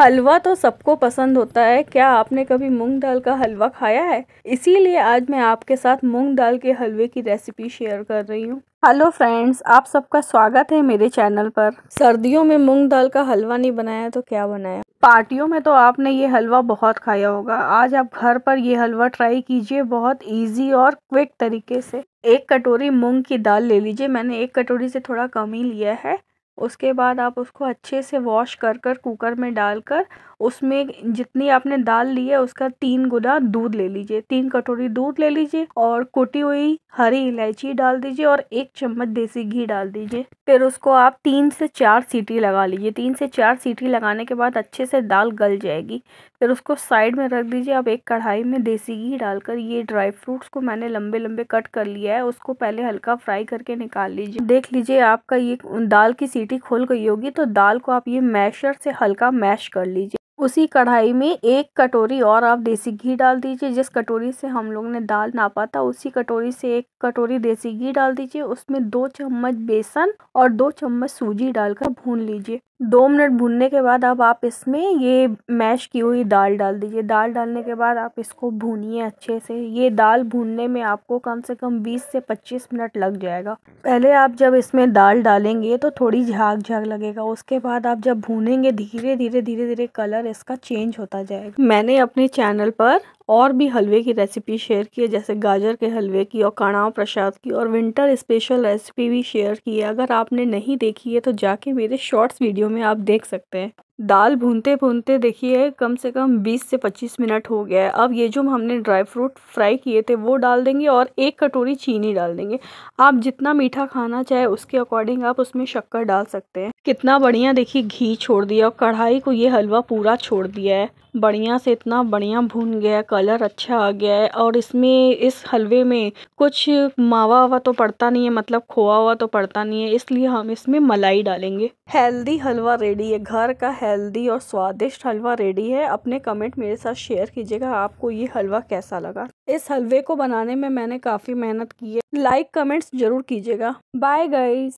हलवा तो सबको पसंद होता है क्या आपने कभी मूंग दाल का हलवा खाया है इसीलिए आज मैं आपके साथ मूंग दाल के हलवे की रेसिपी शेयर कर रही हूँ हेलो फ्रेंड्स आप सबका स्वागत है मेरे चैनल पर सर्दियों में मूंग दाल का हलवा नहीं बनाया तो क्या बनाया पार्टियों में तो आपने ये हलवा बहुत खाया होगा आज आप घर पर ये हलवा ट्राई कीजिए बहुत इजी और क्विक तरीके से एक कटोरी मूंग की दाल ले लीजिए मैंने एक कटोरी से थोड़ा कम ही लिया है उसके बाद आप उसको अच्छे से वॉश कर कर कुकर में डालकर उसमें जितनी आपने दाल ली है उसका तीन गुना दूध ले लीजिए तीन कटोरी दूध ले लीजिए और कुटी हुई हरी इलायची डाल दीजिए और एक चम्मच देसी घी डाल दीजिए फिर उसको आप तीन से चार सीटी लगा लीजिए तीन से चार सीटी लगाने के बाद अच्छे से दाल गल जाएगी फिर उसको साइड में रख दीजिए अब एक कढ़ाई में देसी घी डालकर ये ड्राई फ्रूट्स को मैंने लंबे लंबे कट कर लिया है उसको पहले हल्का फ्राई करके निकाल लीजिए देख लीजिए आपका ये दाल की सीटी खोल गई होगी तो दाल को आप ये मैशर से हल्का मैश कर लीजिए उसी कढ़ाई में एक कटोरी और आप देसी घी डाल दीजिए जिस कटोरी से हम लोग ने दाल नापा था उसी कटोरी से एक कटोरी देसी घी डाल दीजिए उसमें दो चम्मच बेसन और दो चम्मच सूजी डालकर भून लीजिए दो मिनट भूनने के बाद अब आप इसमें ये मैश की हुई दाल डाल दीजिए दाल डालने के बाद आप इसको भूनिए अच्छे से ये दाल भूनने में आपको कम से कम 20 से 25 मिनट लग जाएगा पहले आप जब इसमें दाल डालेंगे तो थोड़ी झाग झाग लगेगा उसके बाद आप जब भूनेंगे धीरे धीरे धीरे धीरे कलर इसका चेंज होता जाएगा मैंने अपने चैनल पर और भी हलवे की रेसिपी शेयर की है जैसे गाजर के हलवे की और कड़ाव प्रसाद की और विंटर स्पेशल रेसिपी भी शेयर की है अगर आपने नहीं देखी है तो जाके मेरे शॉर्ट्स वीडियो में आप देख सकते हैं दाल भूनते भूनते देखिए कम से कम 20 से 25 मिनट हो गया है अब ये जो हमने ड्राई फ्रूट फ्राई किए थे वो डाल देंगे और एक कटोरी चीनी डाल देंगे आप जितना मीठा खाना चाहे उसके अकॉर्डिंग आप उसमें शक्कर डाल सकते हैं कितना बढ़िया देखिए घी छोड़ दिया और कढ़ाई को ये हलवा पूरा छोड़ दिया है बढ़िया से इतना बढ़िया भून गया कलर अच्छा आ गया है और इसमें इस हलवे में कुछ मावा हुआ तो पड़ता नहीं है मतलब खोआ हुआ तो पड़ता नहीं है इसलिए हम इसमें मलाई डालेंगे हेल्दी हलवा रेडी है घर का हेल्दी और स्वादिष्ट हलवा रेडी है अपने कमेंट मेरे साथ शेयर कीजिएगा आपको ये हलवा कैसा लगा इस हलवे को बनाने में मैंने काफ़ी मेहनत की है लाइक कमेंट्स जरूर कीजिएगा बाय गाइज